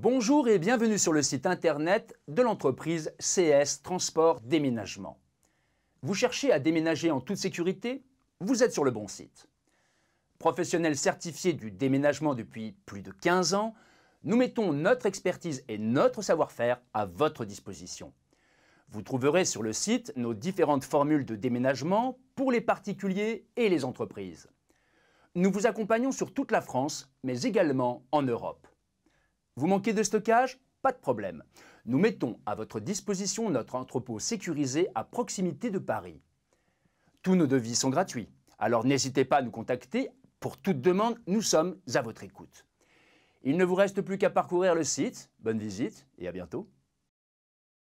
Bonjour et bienvenue sur le site internet de l'entreprise CS Transport Déménagement. Vous cherchez à déménager en toute sécurité Vous êtes sur le bon site. Professionnels certifiés du déménagement depuis plus de 15 ans, nous mettons notre expertise et notre savoir-faire à votre disposition. Vous trouverez sur le site nos différentes formules de déménagement pour les particuliers et les entreprises. Nous vous accompagnons sur toute la France, mais également en Europe. Vous manquez de stockage Pas de problème. Nous mettons à votre disposition notre entrepôt sécurisé à proximité de Paris. Tous nos devis sont gratuits, alors n'hésitez pas à nous contacter. Pour toute demande, nous sommes à votre écoute. Il ne vous reste plus qu'à parcourir le site. Bonne visite et à bientôt.